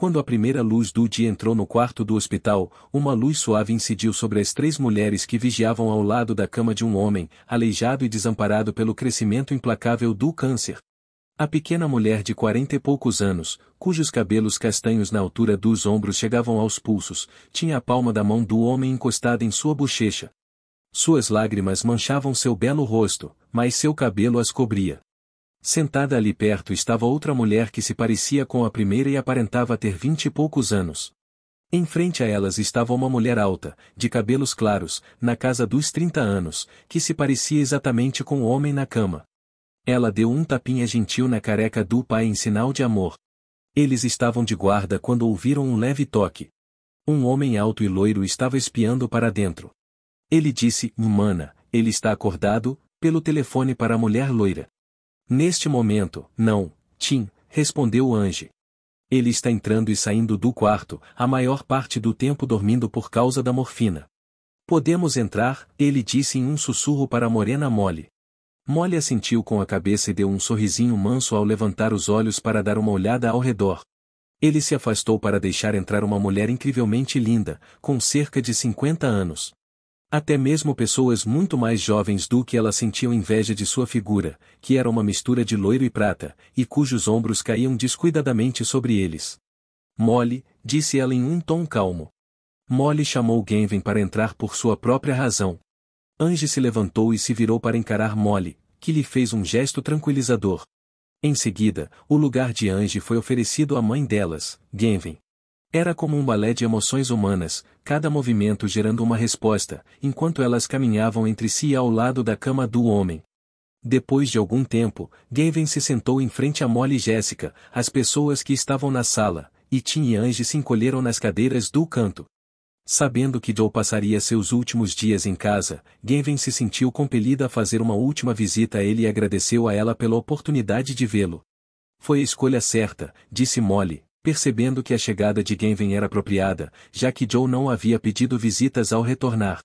Quando a primeira luz do dia entrou no quarto do hospital, uma luz suave incidiu sobre as três mulheres que vigiavam ao lado da cama de um homem, aleijado e desamparado pelo crescimento implacável do câncer. A pequena mulher de quarenta e poucos anos, cujos cabelos castanhos na altura dos ombros chegavam aos pulsos, tinha a palma da mão do homem encostada em sua bochecha. Suas lágrimas manchavam seu belo rosto, mas seu cabelo as cobria. Sentada ali perto estava outra mulher que se parecia com a primeira e aparentava ter vinte e poucos anos. Em frente a elas estava uma mulher alta, de cabelos claros, na casa dos trinta anos, que se parecia exatamente com o homem na cama. Ela deu um tapinha gentil na careca do pai em sinal de amor. Eles estavam de guarda quando ouviram um leve toque. Um homem alto e loiro estava espiando para dentro. Ele disse, humana, ele está acordado, pelo telefone para a mulher loira. Neste momento, não, Tim, respondeu Ange. Ele está entrando e saindo do quarto, a maior parte do tempo dormindo por causa da morfina. Podemos entrar, ele disse em um sussurro para a morena Mole. Molly assentiu com a cabeça e deu um sorrisinho manso ao levantar os olhos para dar uma olhada ao redor. Ele se afastou para deixar entrar uma mulher incrivelmente linda, com cerca de 50 anos. Até mesmo pessoas muito mais jovens do que ela sentiam inveja de sua figura, que era uma mistura de loiro e prata, e cujos ombros caíam descuidadamente sobre eles. Molly, disse ela em um tom calmo. Molly chamou Genven para entrar por sua própria razão. Ange se levantou e se virou para encarar Molly, que lhe fez um gesto tranquilizador. Em seguida, o lugar de Ange foi oferecido à mãe delas, Genven. Era como um balé de emoções humanas, cada movimento gerando uma resposta, enquanto elas caminhavam entre si ao lado da cama do homem. Depois de algum tempo, Gavin se sentou em frente a Molly e Jéssica, as pessoas que estavam na sala, e Tim e Ange se encolheram nas cadeiras do canto. Sabendo que Joe passaria seus últimos dias em casa, Gavin se sentiu compelida a fazer uma última visita a ele e agradeceu a ela pela oportunidade de vê-lo. Foi a escolha certa, disse Molly, Percebendo que a chegada de Genven era apropriada, já que Joe não havia pedido visitas ao retornar.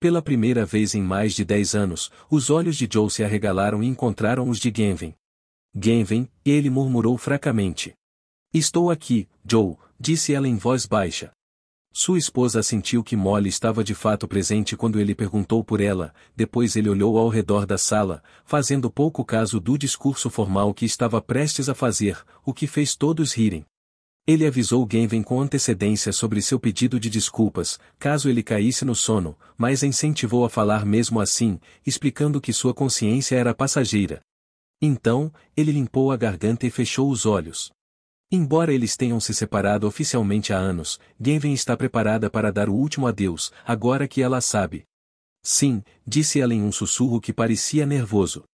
Pela primeira vez em mais de dez anos, os olhos de Joe se arregalaram e encontraram os de Genven. Genven, ele murmurou fracamente. Estou aqui, Joe, disse ela em voz baixa. Sua esposa sentiu que Molly estava de fato presente quando ele perguntou por ela, depois ele olhou ao redor da sala, fazendo pouco caso do discurso formal que estava prestes a fazer, o que fez todos rirem. Ele avisou Genven com antecedência sobre seu pedido de desculpas, caso ele caísse no sono, mas a incentivou a falar mesmo assim, explicando que sua consciência era passageira. Então, ele limpou a garganta e fechou os olhos. Embora eles tenham se separado oficialmente há anos, Genven está preparada para dar o último adeus, agora que ela sabe. Sim, disse ela em um sussurro que parecia nervoso.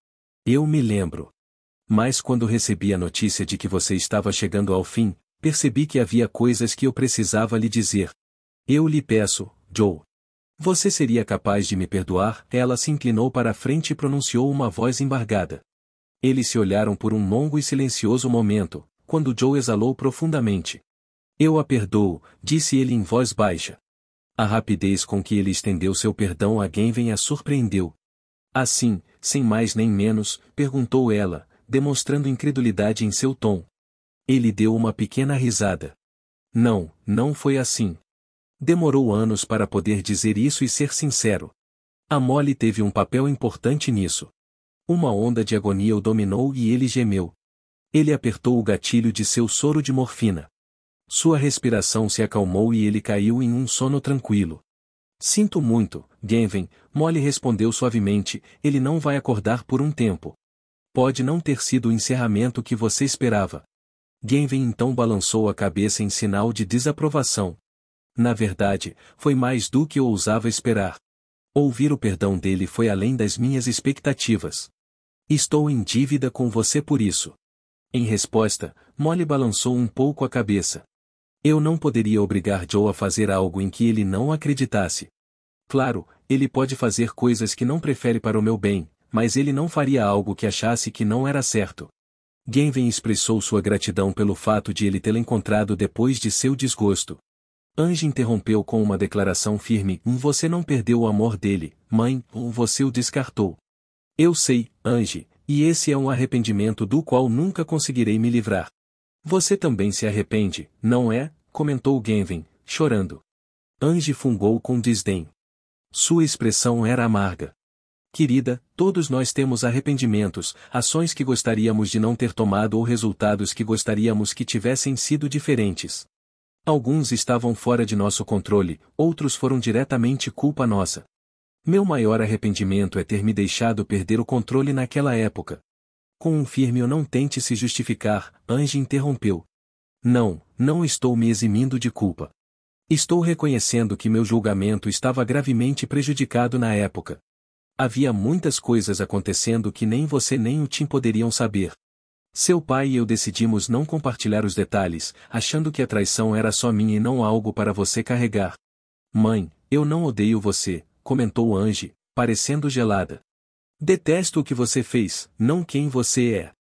Eu me lembro. Mas quando recebi a notícia de que você estava chegando ao fim, percebi que havia coisas que eu precisava lhe dizer. Eu lhe peço, Joe. Você seria capaz de me perdoar? Ela se inclinou para a frente e pronunciou uma voz embargada. Eles se olharam por um longo e silencioso momento, quando Joe exalou profundamente. Eu a perdoo, disse ele em voz baixa. A rapidez com que ele estendeu seu perdão a Genven a surpreendeu. Assim, sem mais nem menos, perguntou ela, demonstrando incredulidade em seu tom. Ele deu uma pequena risada. Não, não foi assim. Demorou anos para poder dizer isso e ser sincero. A Molly teve um papel importante nisso. Uma onda de agonia o dominou e ele gemeu. Ele apertou o gatilho de seu soro de morfina. Sua respiração se acalmou e ele caiu em um sono tranquilo. Sinto muito, Genven, Molly respondeu suavemente, ele não vai acordar por um tempo. Pode não ter sido o encerramento que você esperava. Genven então balançou a cabeça em sinal de desaprovação. Na verdade, foi mais do que eu ousava esperar. Ouvir o perdão dele foi além das minhas expectativas. Estou em dívida com você por isso. Em resposta, Molly balançou um pouco a cabeça. Eu não poderia obrigar Joe a fazer algo em que ele não acreditasse. Claro, ele pode fazer coisas que não prefere para o meu bem, mas ele não faria algo que achasse que não era certo. Genven expressou sua gratidão pelo fato de ele tê-la encontrado depois de seu desgosto. Ange interrompeu com uma declaração firme: Você não perdeu o amor dele, mãe, ou você o descartou. Eu sei, Ange, e esse é um arrependimento do qual nunca conseguirei me livrar. Você também se arrepende, não é? comentou Genven, chorando. Ange fungou com desdém. Sua expressão era amarga. Querida, todos nós temos arrependimentos, ações que gostaríamos de não ter tomado ou resultados que gostaríamos que tivessem sido diferentes. Alguns estavam fora de nosso controle, outros foram diretamente culpa nossa. Meu maior arrependimento é ter me deixado perder o controle naquela época. Com um firme ou não tente se justificar, Ange interrompeu. Não, não estou me eximindo de culpa. Estou reconhecendo que meu julgamento estava gravemente prejudicado na época. Havia muitas coisas acontecendo que nem você nem o Tim poderiam saber. Seu pai e eu decidimos não compartilhar os detalhes, achando que a traição era só minha e não algo para você carregar. Mãe, eu não odeio você, comentou Ange, parecendo gelada. Detesto o que você fez, não quem você é.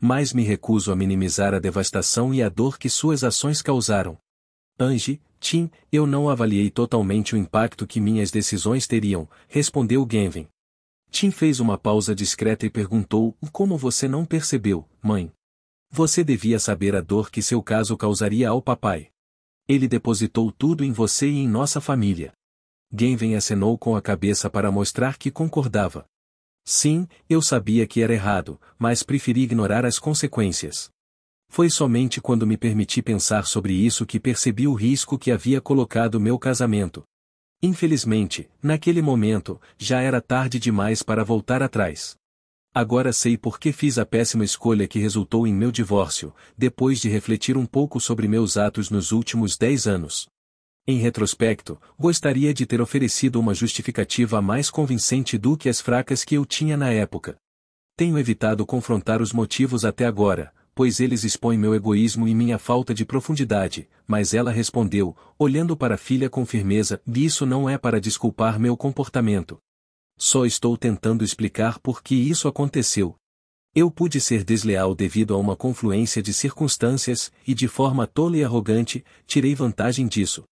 Mas me recuso a minimizar a devastação e a dor que suas ações causaram. Angie, Tim, eu não avaliei totalmente o impacto que minhas decisões teriam, respondeu Genven. Tim fez uma pausa discreta e perguntou: Como você não percebeu, mãe? Você devia saber a dor que seu caso causaria ao papai. Ele depositou tudo em você e em nossa família. Genven acenou com a cabeça para mostrar que concordava. Sim, eu sabia que era errado, mas preferi ignorar as consequências. Foi somente quando me permiti pensar sobre isso que percebi o risco que havia colocado meu casamento. Infelizmente, naquele momento, já era tarde demais para voltar atrás. Agora sei por que fiz a péssima escolha que resultou em meu divórcio, depois de refletir um pouco sobre meus atos nos últimos dez anos. Em retrospecto, gostaria de ter oferecido uma justificativa mais convincente do que as fracas que eu tinha na época. Tenho evitado confrontar os motivos até agora, pois eles expõem meu egoísmo e minha falta de profundidade, mas ela respondeu, olhando para a filha com firmeza, isso não é para desculpar meu comportamento. Só estou tentando explicar por que isso aconteceu. Eu pude ser desleal devido a uma confluência de circunstâncias, e de forma tola e arrogante, tirei vantagem disso.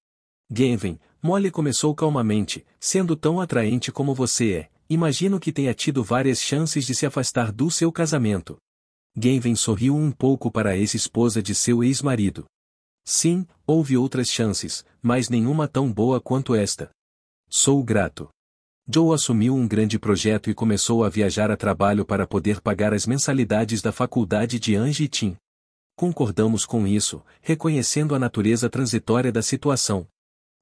Gavin, Molly começou calmamente, sendo tão atraente como você é, imagino que tenha tido várias chances de se afastar do seu casamento. Gavin sorriu um pouco para a ex-esposa de seu ex-marido. Sim, houve outras chances, mas nenhuma tão boa quanto esta. Sou grato. Joe assumiu um grande projeto e começou a viajar a trabalho para poder pagar as mensalidades da faculdade de e Tim. Concordamos com isso, reconhecendo a natureza transitória da situação.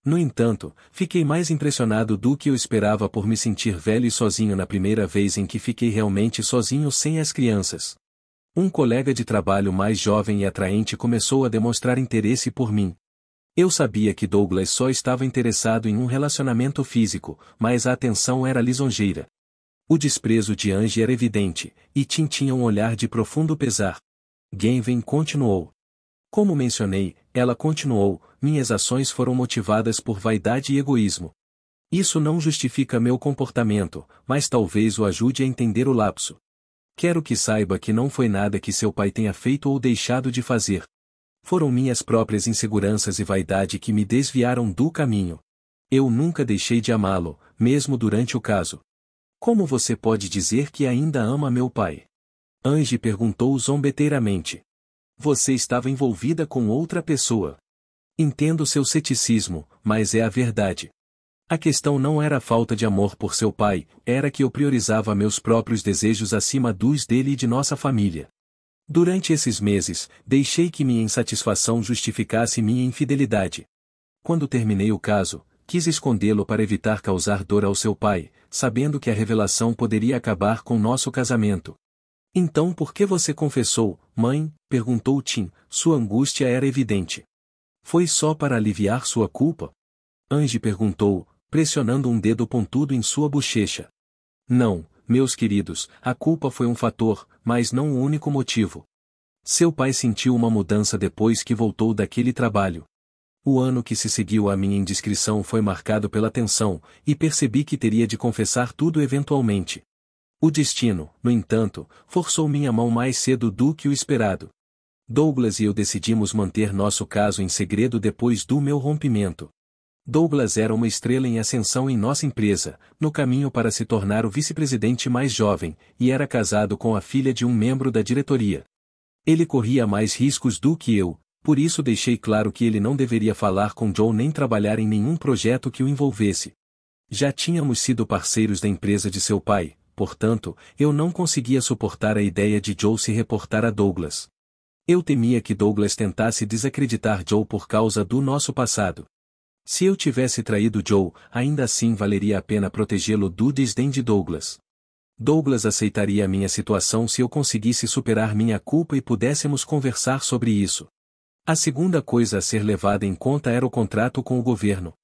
No entanto, fiquei mais impressionado do que eu esperava por me sentir velho e sozinho na primeira vez em que fiquei realmente sozinho sem as crianças. Um colega de trabalho mais jovem e atraente começou a demonstrar interesse por mim. Eu sabia que Douglas só estava interessado em um relacionamento físico, mas a atenção era lisonjeira. O desprezo de Angie era evidente, e Tim tinha um olhar de profundo pesar. Genven continuou. Como mencionei, ela continuou, minhas ações foram motivadas por vaidade e egoísmo. Isso não justifica meu comportamento, mas talvez o ajude a entender o lapso quero que saiba que não foi nada que seu pai tenha feito ou deixado de fazer. Foram minhas próprias inseguranças e vaidade que me desviaram do caminho. Eu nunca deixei de amá-lo, mesmo durante o caso. Como você pode dizer que ainda ama meu pai? Ange perguntou zombeteiramente. Você estava envolvida com outra pessoa. Entendo seu ceticismo, mas é a verdade. A questão não era a falta de amor por seu pai, era que eu priorizava meus próprios desejos acima dos dele e de nossa família. Durante esses meses, deixei que minha insatisfação justificasse minha infidelidade. Quando terminei o caso, quis escondê-lo para evitar causar dor ao seu pai, sabendo que a revelação poderia acabar com nosso casamento. Então por que você confessou, mãe? perguntou Tim, sua angústia era evidente. Foi só para aliviar sua culpa? Angie perguntou, pressionando um dedo pontudo em sua bochecha. Não, meus queridos, a culpa foi um fator, mas não o único motivo. Seu pai sentiu uma mudança depois que voltou daquele trabalho. O ano que se seguiu à minha indiscrição foi marcado pela tensão, e percebi que teria de confessar tudo eventualmente. O destino, no entanto, forçou minha mão mais cedo do que o esperado. Douglas e eu decidimos manter nosso caso em segredo depois do meu rompimento. Douglas era uma estrela em ascensão em nossa empresa, no caminho para se tornar o vice-presidente mais jovem, e era casado com a filha de um membro da diretoria. Ele corria mais riscos do que eu, por isso deixei claro que ele não deveria falar com Joe nem trabalhar em nenhum projeto que o envolvesse. Já tínhamos sido parceiros da empresa de seu pai, portanto, eu não conseguia suportar a ideia de Joe se reportar a Douglas. Eu temia que Douglas tentasse desacreditar Joe por causa do nosso passado. Se eu tivesse traído Joe, ainda assim valeria a pena protegê-lo do desdém de Douglas. Douglas aceitaria a minha situação se eu conseguisse superar minha culpa e pudéssemos conversar sobre isso. A segunda coisa a ser levada em conta era o contrato com o governo.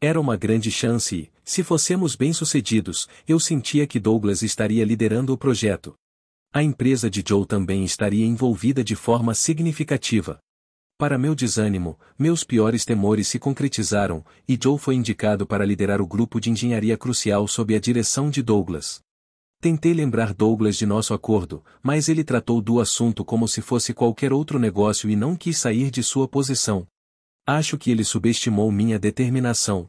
Era uma grande chance e, se fossemos bem-sucedidos, eu sentia que Douglas estaria liderando o projeto. A empresa de Joe também estaria envolvida de forma significativa. Para meu desânimo, meus piores temores se concretizaram, e Joe foi indicado para liderar o grupo de engenharia crucial sob a direção de Douglas. Tentei lembrar Douglas de nosso acordo, mas ele tratou do assunto como se fosse qualquer outro negócio e não quis sair de sua posição. Acho que ele subestimou minha determinação.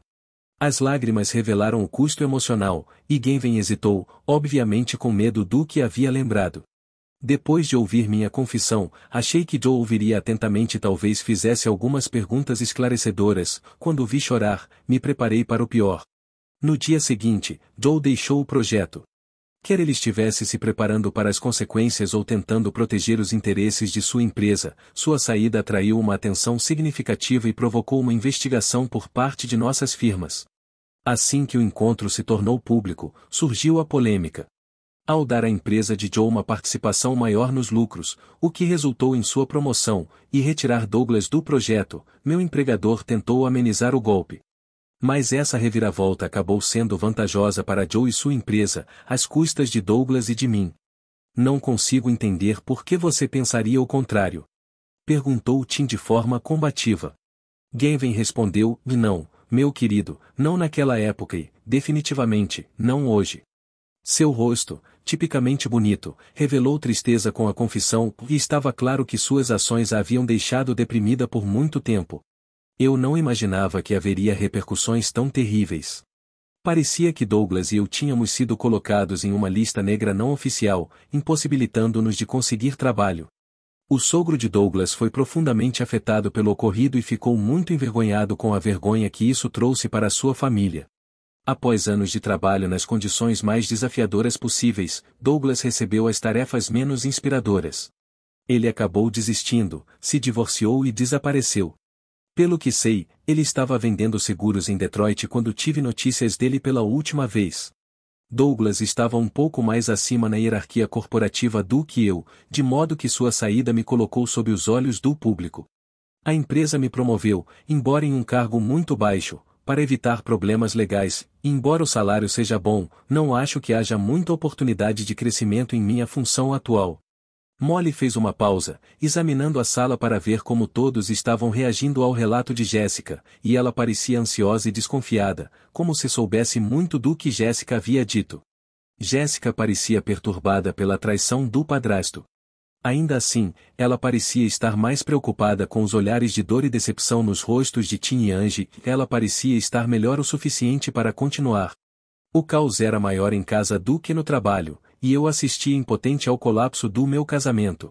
As lágrimas revelaram o custo emocional, e Genven hesitou, obviamente com medo do que havia lembrado. Depois de ouvir minha confissão, achei que Joe ouviria atentamente e talvez fizesse algumas perguntas esclarecedoras. Quando vi chorar, me preparei para o pior. No dia seguinte, Joe deixou o projeto. Quer ele estivesse se preparando para as consequências ou tentando proteger os interesses de sua empresa, sua saída atraiu uma atenção significativa e provocou uma investigação por parte de nossas firmas. Assim que o encontro se tornou público, surgiu a polêmica ao dar à empresa de Joe uma participação maior nos lucros, o que resultou em sua promoção, e retirar Douglas do projeto, meu empregador tentou amenizar o golpe. Mas essa reviravolta acabou sendo vantajosa para Joe e sua empresa, às custas de Douglas e de mim. Não consigo entender por que você pensaria o contrário. Perguntou Tim de forma combativa. Gavin respondeu, não, meu querido, não naquela época e, definitivamente, não hoje. Seu rosto, tipicamente bonito, revelou tristeza com a confissão e estava claro que suas ações a haviam deixado deprimida por muito tempo. Eu não imaginava que haveria repercussões tão terríveis. Parecia que Douglas e eu tínhamos sido colocados em uma lista negra não oficial, impossibilitando-nos de conseguir trabalho. O sogro de Douglas foi profundamente afetado pelo ocorrido e ficou muito envergonhado com a vergonha que isso trouxe para sua família. Após anos de trabalho nas condições mais desafiadoras possíveis, Douglas recebeu as tarefas menos inspiradoras. Ele acabou desistindo, se divorciou e desapareceu. Pelo que sei, ele estava vendendo seguros em Detroit quando tive notícias dele pela última vez. Douglas estava um pouco mais acima na hierarquia corporativa do que eu, de modo que sua saída me colocou sob os olhos do público. A empresa me promoveu, embora em um cargo muito baixo, para evitar problemas legais, embora o salário seja bom, não acho que haja muita oportunidade de crescimento em minha função atual. Molly fez uma pausa, examinando a sala para ver como todos estavam reagindo ao relato de Jéssica, e ela parecia ansiosa e desconfiada, como se soubesse muito do que Jéssica havia dito. Jéssica parecia perturbada pela traição do padrasto. Ainda assim, ela parecia estar mais preocupada com os olhares de dor e decepção nos rostos de Tim e Angie, ela parecia estar melhor o suficiente para continuar. O caos era maior em casa do que no trabalho, e eu assisti impotente ao colapso do meu casamento.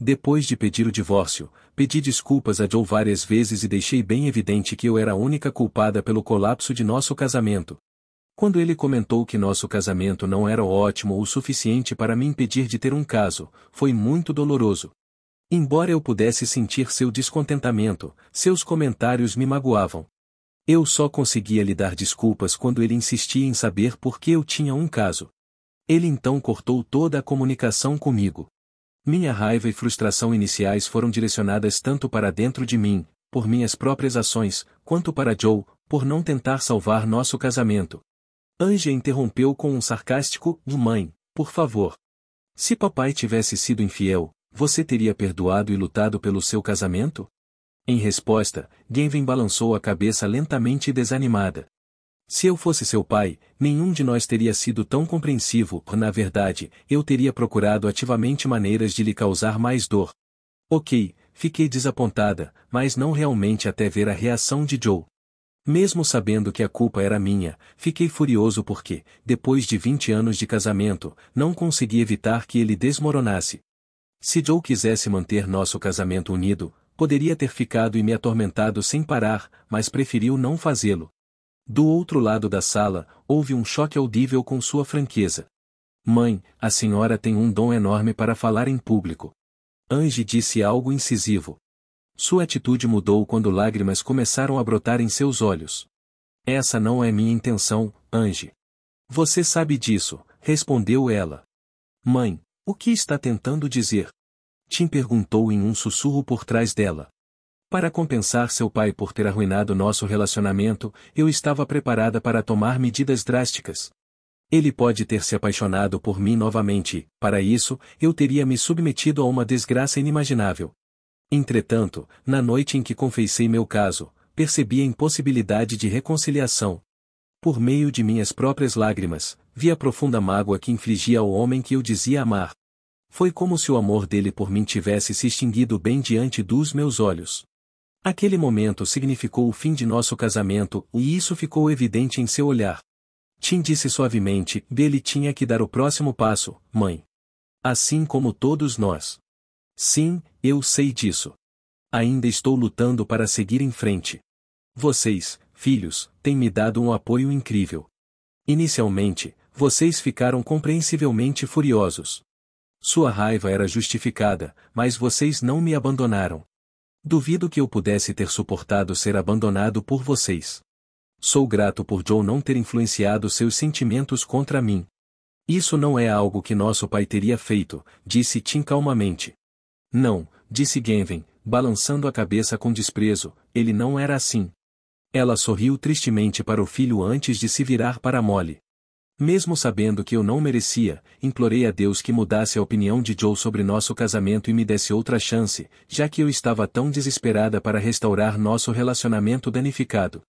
Depois de pedir o divórcio, pedi desculpas a Joe várias vezes e deixei bem evidente que eu era a única culpada pelo colapso de nosso casamento, quando ele comentou que nosso casamento não era ótimo o suficiente para me impedir de ter um caso, foi muito doloroso. Embora eu pudesse sentir seu descontentamento, seus comentários me magoavam. Eu só conseguia lhe dar desculpas quando ele insistia em saber por que eu tinha um caso. Ele então cortou toda a comunicação comigo. Minha raiva e frustração iniciais foram direcionadas tanto para dentro de mim, por minhas próprias ações, quanto para Joe, por não tentar salvar nosso casamento, Anja interrompeu com um sarcástico, mãe, por favor. Se papai tivesse sido infiel, você teria perdoado e lutado pelo seu casamento? Em resposta, Genvin balançou a cabeça lentamente e desanimada. Se eu fosse seu pai, nenhum de nós teria sido tão compreensivo, na verdade, eu teria procurado ativamente maneiras de lhe causar mais dor. Ok, fiquei desapontada, mas não realmente até ver a reação de Joe. Mesmo sabendo que a culpa era minha, fiquei furioso porque, depois de 20 anos de casamento, não consegui evitar que ele desmoronasse. Se Joe quisesse manter nosso casamento unido, poderia ter ficado e me atormentado sem parar, mas preferiu não fazê-lo. Do outro lado da sala, houve um choque audível com sua franqueza. Mãe, a senhora tem um dom enorme para falar em público. Ange disse algo incisivo. Sua atitude mudou quando lágrimas começaram a brotar em seus olhos. Essa não é minha intenção, Ange. Você sabe disso, respondeu ela. Mãe, o que está tentando dizer? Tim perguntou em um sussurro por trás dela. Para compensar seu pai por ter arruinado nosso relacionamento, eu estava preparada para tomar medidas drásticas. Ele pode ter se apaixonado por mim novamente, para isso, eu teria me submetido a uma desgraça inimaginável. Entretanto, na noite em que confessei meu caso, percebi a impossibilidade de reconciliação. Por meio de minhas próprias lágrimas, vi a profunda mágoa que infligia ao homem que eu dizia amar. Foi como se o amor dele por mim tivesse se extinguido bem diante dos meus olhos. Aquele momento significou o fim de nosso casamento, e isso ficou evidente em seu olhar. Tim disse suavemente, dele tinha que dar o próximo passo, mãe. Assim como todos nós. Sim, eu sei disso. Ainda estou lutando para seguir em frente. Vocês, filhos, têm me dado um apoio incrível. Inicialmente, vocês ficaram compreensivelmente furiosos. Sua raiva era justificada, mas vocês não me abandonaram. Duvido que eu pudesse ter suportado ser abandonado por vocês. Sou grato por Joe não ter influenciado seus sentimentos contra mim. Isso não é algo que nosso pai teria feito, disse Tim calmamente. Não, disse Genven, balançando a cabeça com desprezo, ele não era assim. Ela sorriu tristemente para o filho antes de se virar para Molly. Mesmo sabendo que eu não merecia, implorei a Deus que mudasse a opinião de Joe sobre nosso casamento e me desse outra chance, já que eu estava tão desesperada para restaurar nosso relacionamento danificado.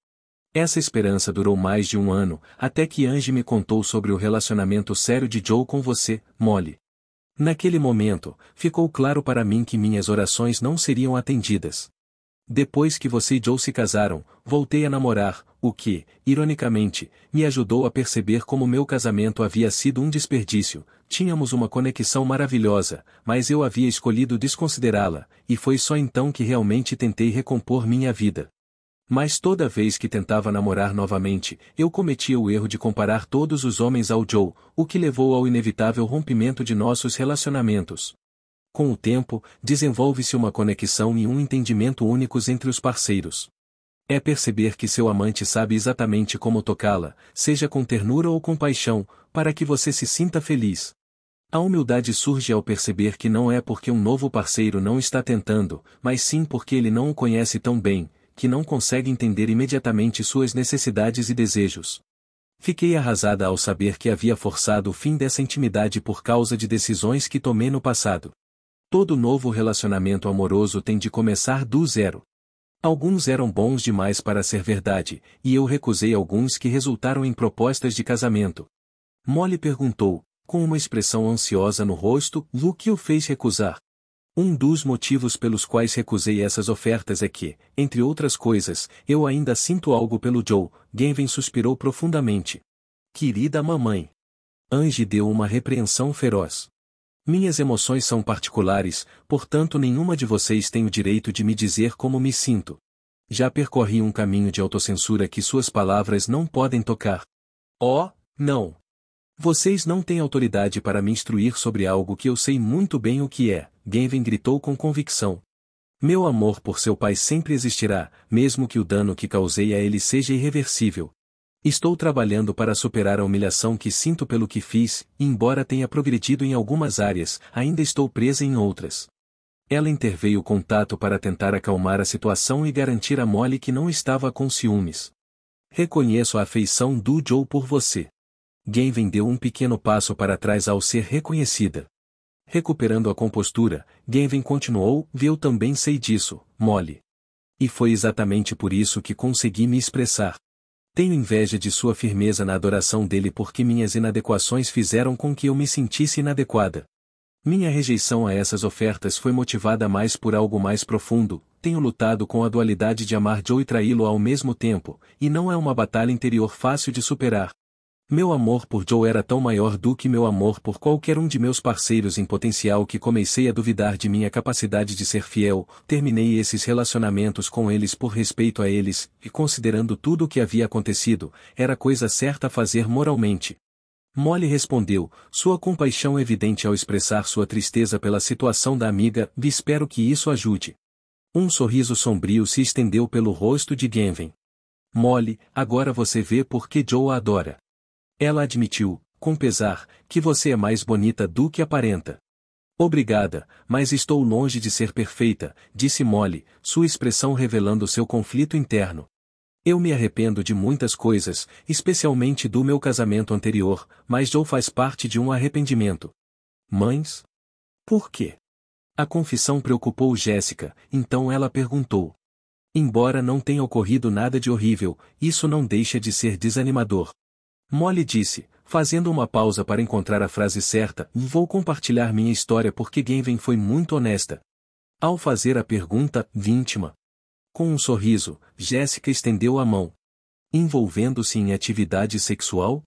Essa esperança durou mais de um ano, até que Angie me contou sobre o relacionamento sério de Joe com você, Molly. Naquele momento, ficou claro para mim que minhas orações não seriam atendidas. Depois que você e Joe se casaram, voltei a namorar, o que, ironicamente, me ajudou a perceber como meu casamento havia sido um desperdício. Tínhamos uma conexão maravilhosa, mas eu havia escolhido desconsiderá-la, e foi só então que realmente tentei recompor minha vida. Mas toda vez que tentava namorar novamente, eu cometia o erro de comparar todos os homens ao Joe, o que levou ao inevitável rompimento de nossos relacionamentos. Com o tempo, desenvolve-se uma conexão e um entendimento únicos entre os parceiros. É perceber que seu amante sabe exatamente como tocá-la, seja com ternura ou com paixão, para que você se sinta feliz. A humildade surge ao perceber que não é porque um novo parceiro não está tentando, mas sim porque ele não o conhece tão bem, que não consegue entender imediatamente suas necessidades e desejos. Fiquei arrasada ao saber que havia forçado o fim dessa intimidade por causa de decisões que tomei no passado. Todo novo relacionamento amoroso tem de começar do zero. Alguns eram bons demais para ser verdade, e eu recusei alguns que resultaram em propostas de casamento. Molly perguntou, com uma expressão ansiosa no rosto, Luke o fez recusar. Um dos motivos pelos quais recusei essas ofertas é que, entre outras coisas, eu ainda sinto algo pelo Joe, Genven suspirou profundamente. Querida mamãe! Ange deu uma repreensão feroz. Minhas emoções são particulares, portanto nenhuma de vocês tem o direito de me dizer como me sinto. Já percorri um caminho de autocensura que suas palavras não podem tocar. Oh, não! Vocês não têm autoridade para me instruir sobre algo que eu sei muito bem o que é, Gavin gritou com convicção. Meu amor por seu pai sempre existirá, mesmo que o dano que causei a ele seja irreversível. Estou trabalhando para superar a humilhação que sinto pelo que fiz, e embora tenha progredido em algumas áreas, ainda estou presa em outras. Ela interveio o contato para tentar acalmar a situação e garantir a Molly que não estava com ciúmes. Reconheço a afeição do Joe por você. Gavin deu um pequeno passo para trás ao ser reconhecida. Recuperando a compostura, Gavin continuou, eu também sei disso, mole. E foi exatamente por isso que consegui me expressar. Tenho inveja de sua firmeza na adoração dele porque minhas inadequações fizeram com que eu me sentisse inadequada. Minha rejeição a essas ofertas foi motivada mais por algo mais profundo, tenho lutado com a dualidade de amar Joe e traí-lo ao mesmo tempo, e não é uma batalha interior fácil de superar, meu amor por Joe era tão maior do que meu amor por qualquer um de meus parceiros em potencial que comecei a duvidar de minha capacidade de ser fiel, terminei esses relacionamentos com eles por respeito a eles, e considerando tudo o que havia acontecido, era coisa certa a fazer moralmente. Molly respondeu, sua compaixão é evidente ao expressar sua tristeza pela situação da amiga, espero que isso ajude. Um sorriso sombrio se estendeu pelo rosto de Genven. Molly, agora você vê por que Joe a adora. Ela admitiu, com pesar, que você é mais bonita do que aparenta. Obrigada, mas estou longe de ser perfeita, disse Molly, sua expressão revelando seu conflito interno. Eu me arrependo de muitas coisas, especialmente do meu casamento anterior, mas Joe faz parte de um arrependimento. Mães? Por quê? A confissão preocupou Jéssica, então ela perguntou. Embora não tenha ocorrido nada de horrível, isso não deixa de ser desanimador. Molly disse, fazendo uma pausa para encontrar a frase certa, vou compartilhar minha história porque Gavin foi muito honesta. Ao fazer a pergunta, vítima, Com um sorriso, Jéssica estendeu a mão. Envolvendo-se em atividade sexual?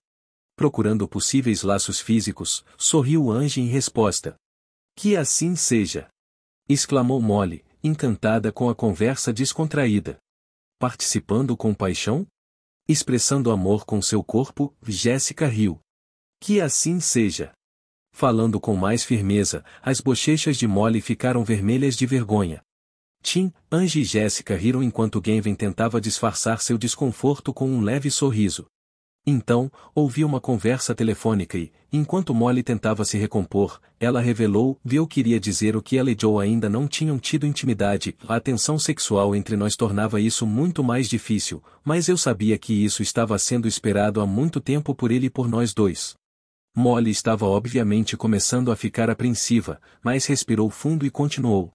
Procurando possíveis laços físicos, sorriu Ange em resposta. Que assim seja! exclamou Molly, encantada com a conversa descontraída. Participando com paixão? expressando amor com seu corpo, Jéssica riu. Que assim seja. Falando com mais firmeza, as bochechas de Molly ficaram vermelhas de vergonha. Tim, Angie e Jéssica riram enquanto Gavin tentava disfarçar seu desconforto com um leve sorriso. Então, ouvi uma conversa telefônica e, enquanto Molly tentava se recompor, ela revelou viu eu queria dizer o que ela e Joe ainda não tinham tido intimidade. A tensão sexual entre nós tornava isso muito mais difícil, mas eu sabia que isso estava sendo esperado há muito tempo por ele e por nós dois. Molly estava obviamente começando a ficar apreensiva, mas respirou fundo e continuou.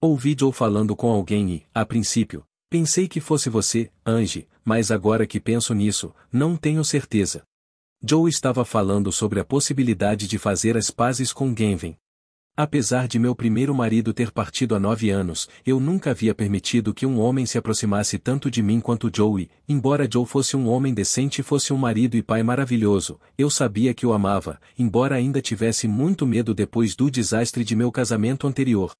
Ouvi Joe falando com alguém e, a princípio, Pensei que fosse você, Ange, mas agora que penso nisso, não tenho certeza. Joe estava falando sobre a possibilidade de fazer as pazes com Genven. Apesar de meu primeiro marido ter partido há nove anos, eu nunca havia permitido que um homem se aproximasse tanto de mim quanto Joey, embora Joe fosse um homem decente e fosse um marido e pai maravilhoso, eu sabia que o amava, embora ainda tivesse muito medo depois do desastre de meu casamento anterior.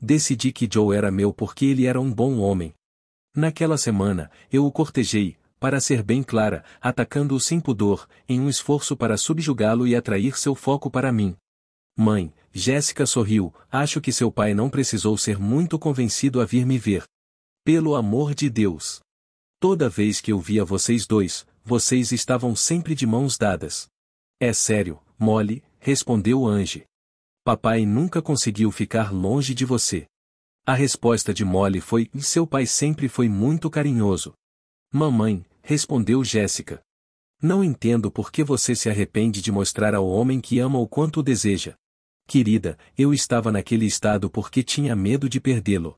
Decidi que Joe era meu porque ele era um bom homem, Naquela semana, eu o cortejei, para ser bem clara, atacando-o sem pudor, em um esforço para subjugá-lo e atrair seu foco para mim. Mãe, Jéssica sorriu, acho que seu pai não precisou ser muito convencido a vir me ver. Pelo amor de Deus! Toda vez que eu via vocês dois, vocês estavam sempre de mãos dadas. É sério, mole, respondeu Ange. Papai nunca conseguiu ficar longe de você. A resposta de Molly foi: Seu pai sempre foi muito carinhoso. Mamãe, respondeu Jéssica. Não entendo por que você se arrepende de mostrar ao homem que ama o quanto deseja. Querida, eu estava naquele estado porque tinha medo de perdê-lo.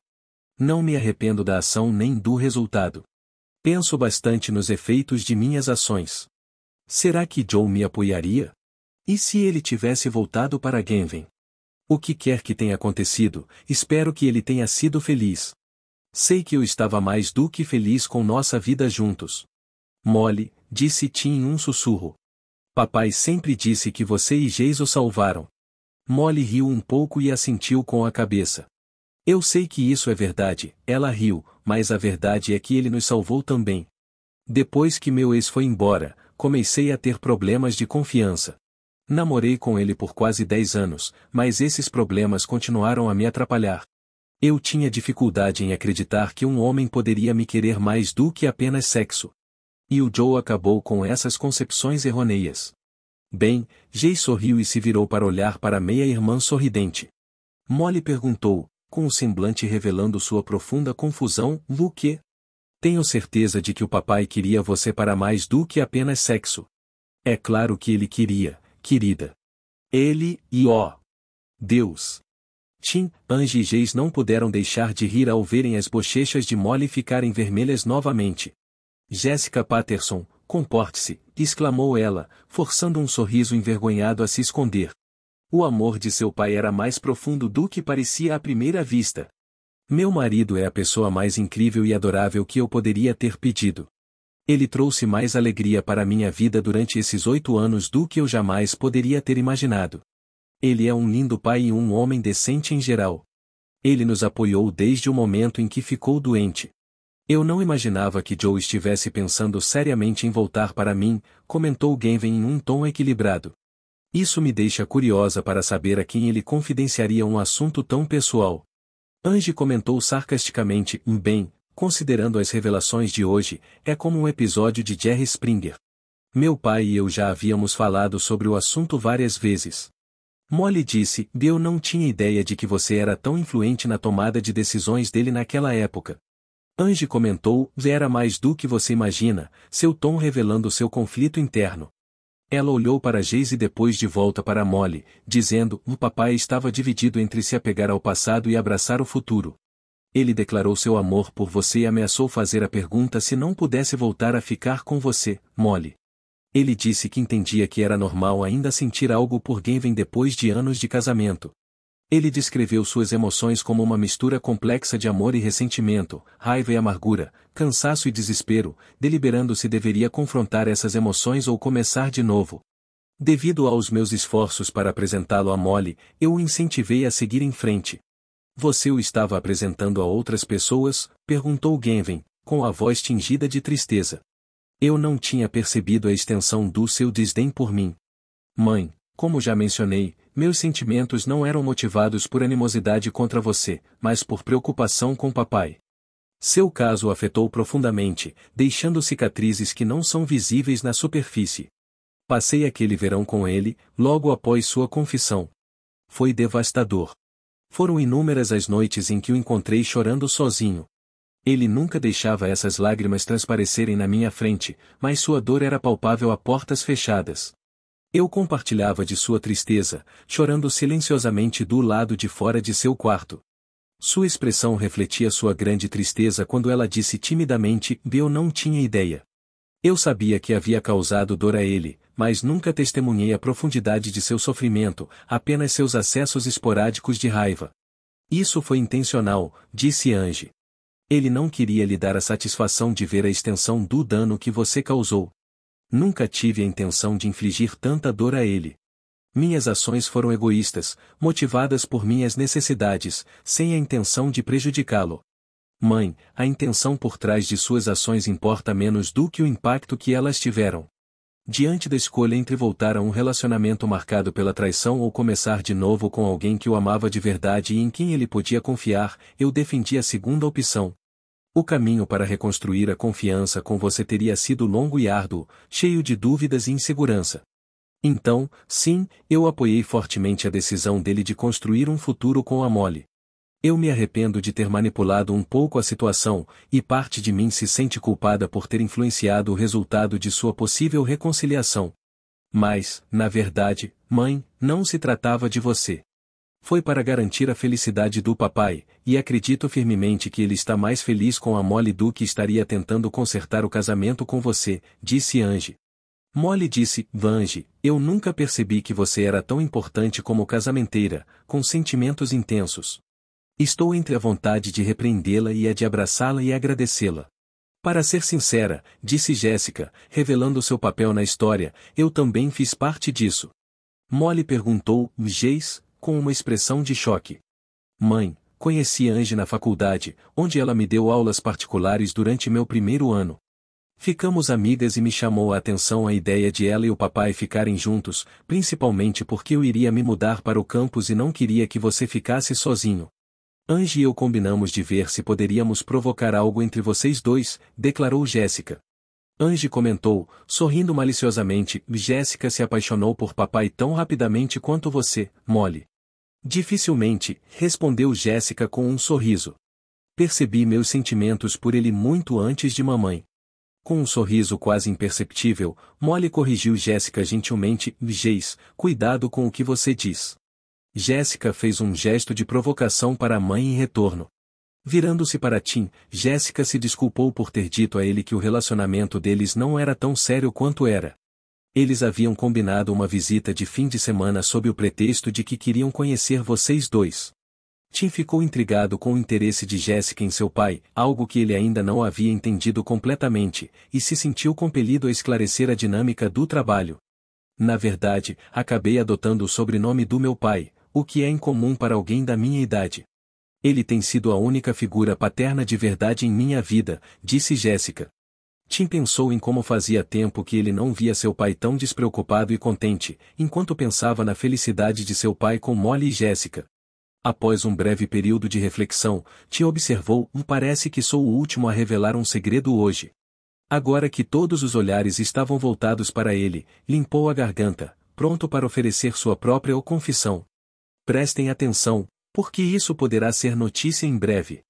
Não me arrependo da ação nem do resultado. Penso bastante nos efeitos de minhas ações. Será que Joe me apoiaria? E se ele tivesse voltado para Genven? O que quer que tenha acontecido, espero que ele tenha sido feliz. Sei que eu estava mais do que feliz com nossa vida juntos. Mole, disse Tim em um sussurro. Papai sempre disse que você e Geis o salvaram. Molly riu um pouco e assentiu com a cabeça. Eu sei que isso é verdade, ela riu, mas a verdade é que ele nos salvou também. Depois que meu ex foi embora, comecei a ter problemas de confiança. Namorei com ele por quase 10 anos, mas esses problemas continuaram a me atrapalhar. Eu tinha dificuldade em acreditar que um homem poderia me querer mais do que apenas sexo. E o Joe acabou com essas concepções errôneas. Bem, Jay sorriu e se virou para olhar para a meia-irmã sorridente. Molly perguntou, com o semblante revelando sua profunda confusão, Luke. Tenho certeza de que o papai queria você para mais do que apenas sexo. É claro que ele queria querida. Ele, e ó! Deus! Tim, Ange e Geis não puderam deixar de rir ao verem as bochechas de Molly ficarem vermelhas novamente. Jessica Patterson, comporte-se, exclamou ela, forçando um sorriso envergonhado a se esconder. O amor de seu pai era mais profundo do que parecia à primeira vista. Meu marido é a pessoa mais incrível e adorável que eu poderia ter pedido ele trouxe mais alegria para minha vida durante esses oito anos do que eu jamais poderia ter imaginado. Ele é um lindo pai e um homem decente em geral. Ele nos apoiou desde o momento em que ficou doente. Eu não imaginava que Joe estivesse pensando seriamente em voltar para mim, comentou Genven em um tom equilibrado. Isso me deixa curiosa para saber a quem ele confidenciaria um assunto tão pessoal. Angie comentou sarcasticamente, hum, bem, considerando as revelações de hoje, é como um episódio de Jerry Springer. Meu pai e eu já havíamos falado sobre o assunto várias vezes. Molly disse: Eu não tinha ideia de que você era tão influente na tomada de decisões dele naquela época. Ange comentou: Era mais do que você imagina, seu tom revelando seu conflito interno. Ela olhou para Jayce e depois de volta para Molly, dizendo: O papai estava dividido entre se apegar ao passado e abraçar o futuro. Ele declarou seu amor por você e ameaçou fazer a pergunta se não pudesse voltar a ficar com você, Molly. Ele disse que entendia que era normal ainda sentir algo por Gavin depois de anos de casamento. Ele descreveu suas emoções como uma mistura complexa de amor e ressentimento, raiva e amargura, cansaço e desespero, deliberando se deveria confrontar essas emoções ou começar de novo. Devido aos meus esforços para apresentá-lo a Molly, eu o incentivei a seguir em frente, você o estava apresentando a outras pessoas? perguntou Genven, com a voz tingida de tristeza. Eu não tinha percebido a extensão do seu desdém por mim. Mãe, como já mencionei, meus sentimentos não eram motivados por animosidade contra você, mas por preocupação com papai. Seu caso o afetou profundamente, deixando cicatrizes que não são visíveis na superfície. Passei aquele verão com ele, logo após sua confissão. Foi devastador. Foram inúmeras as noites em que o encontrei chorando sozinho. Ele nunca deixava essas lágrimas transparecerem na minha frente, mas sua dor era palpável a portas fechadas. Eu compartilhava de sua tristeza, chorando silenciosamente do lado de fora de seu quarto. Sua expressão refletia sua grande tristeza quando ela disse timidamente: Eu não tinha ideia. Eu sabia que havia causado dor a ele, mas nunca testemunhei a profundidade de seu sofrimento, apenas seus acessos esporádicos de raiva. Isso foi intencional, disse Ange. Ele não queria lhe dar a satisfação de ver a extensão do dano que você causou. Nunca tive a intenção de infligir tanta dor a ele. Minhas ações foram egoístas, motivadas por minhas necessidades, sem a intenção de prejudicá-lo. Mãe, a intenção por trás de suas ações importa menos do que o impacto que elas tiveram. Diante da escolha entre voltar a um relacionamento marcado pela traição ou começar de novo com alguém que o amava de verdade e em quem ele podia confiar, eu defendi a segunda opção. O caminho para reconstruir a confiança com você teria sido longo e árduo, cheio de dúvidas e insegurança. Então, sim, eu apoiei fortemente a decisão dele de construir um futuro com a Molly. Eu me arrependo de ter manipulado um pouco a situação, e parte de mim se sente culpada por ter influenciado o resultado de sua possível reconciliação. Mas, na verdade, mãe, não se tratava de você. Foi para garantir a felicidade do papai, e acredito firmemente que ele está mais feliz com a Molly do que estaria tentando consertar o casamento com você, disse Ange. Molly disse, Vange, eu nunca percebi que você era tão importante como casamenteira, com sentimentos intensos. Estou entre a vontade de repreendê-la e a de abraçá-la e agradecê-la. Para ser sincera, disse Jéssica, revelando seu papel na história, eu também fiz parte disso. Molly perguntou, Geis, com uma expressão de choque. Mãe, conheci Ange na faculdade, onde ela me deu aulas particulares durante meu primeiro ano. Ficamos amigas e me chamou a atenção a ideia de ela e o papai ficarem juntos, principalmente porque eu iria me mudar para o campus e não queria que você ficasse sozinho. Ange e eu combinamos de ver se poderíamos provocar algo entre vocês dois, declarou Jéssica. Ange comentou, sorrindo maliciosamente, Jéssica se apaixonou por papai tão rapidamente quanto você, mole. Dificilmente, respondeu Jéssica com um sorriso. Percebi meus sentimentos por ele muito antes de mamãe. Com um sorriso quase imperceptível, Molly corrigiu Jéssica gentilmente, Geis, cuidado com o que você diz. Jéssica fez um gesto de provocação para a mãe em retorno. Virando-se para Tim, Jéssica se desculpou por ter dito a ele que o relacionamento deles não era tão sério quanto era. Eles haviam combinado uma visita de fim de semana sob o pretexto de que queriam conhecer vocês dois. Tim ficou intrigado com o interesse de Jéssica em seu pai, algo que ele ainda não havia entendido completamente, e se sentiu compelido a esclarecer a dinâmica do trabalho. Na verdade, acabei adotando o sobrenome do meu pai, o que é incomum para alguém da minha idade. Ele tem sido a única figura paterna de verdade em minha vida, disse Jéssica. Tim pensou em como fazia tempo que ele não via seu pai tão despreocupado e contente, enquanto pensava na felicidade de seu pai com Molly e Jéssica. Após um breve período de reflexão, Tim observou: hum, Parece que sou o último a revelar um segredo hoje. Agora que todos os olhares estavam voltados para ele, limpou a garganta, pronto para oferecer sua própria confissão. Prestem atenção, porque isso poderá ser notícia em breve.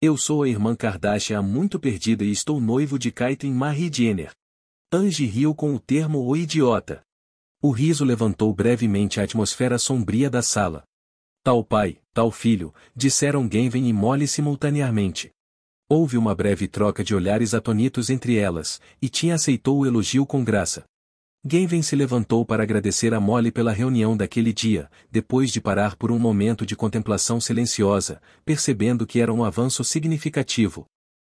Eu sou a irmã Kardashian muito perdida e estou noivo de Caitlyn Marie Jenner. Angie riu com o termo o idiota. O riso levantou brevemente a atmosfera sombria da sala. Tal pai, tal filho, disseram Genven e Molly simultaneamente. Houve uma breve troca de olhares atônitos entre elas, e Tim aceitou o elogio com graça. Gavin se levantou para agradecer a Molly pela reunião daquele dia, depois de parar por um momento de contemplação silenciosa, percebendo que era um avanço significativo.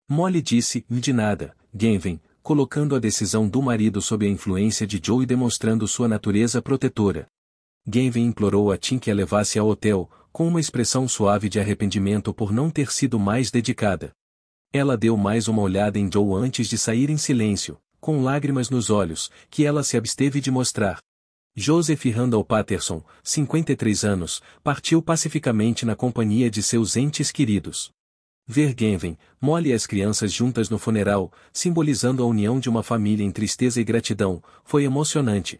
Molly disse, de nada, Gavin, colocando a decisão do marido sob a influência de Joe e demonstrando sua natureza protetora. Gavin implorou a Tim que a levasse ao hotel, com uma expressão suave de arrependimento por não ter sido mais dedicada. Ela deu mais uma olhada em Joe antes de sair em silêncio com lágrimas nos olhos, que ela se absteve de mostrar. Joseph Randall Patterson, 53 anos, partiu pacificamente na companhia de seus entes queridos. Vergenven, mole as crianças juntas no funeral, simbolizando a união de uma família em tristeza e gratidão, foi emocionante.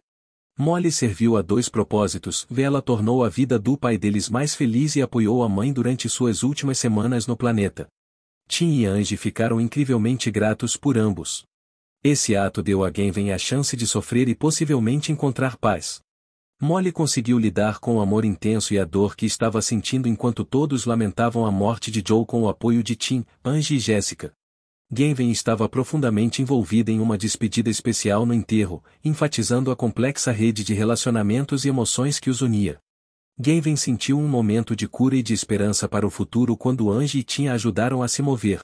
Mole serviu a dois propósitos, Vela tornou a vida do pai deles mais feliz e apoiou a mãe durante suas últimas semanas no planeta. Tim e Angie ficaram incrivelmente gratos por ambos. Esse ato deu a Genven a chance de sofrer e possivelmente encontrar paz. Molly conseguiu lidar com o amor intenso e a dor que estava sentindo enquanto todos lamentavam a morte de Joe com o apoio de Tim, Angie e Jessica. Genven estava profundamente envolvida em uma despedida especial no enterro, enfatizando a complexa rede de relacionamentos e emoções que os unia. Genven sentiu um momento de cura e de esperança para o futuro quando Angie e Tim ajudaram a se mover.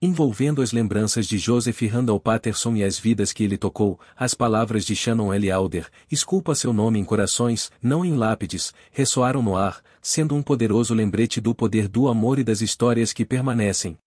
Envolvendo as lembranças de Joseph Randall Patterson e as vidas que ele tocou, as palavras de Shannon L. Alder, esculpa seu nome em corações, não em lápides, ressoaram no ar, sendo um poderoso lembrete do poder do amor e das histórias que permanecem.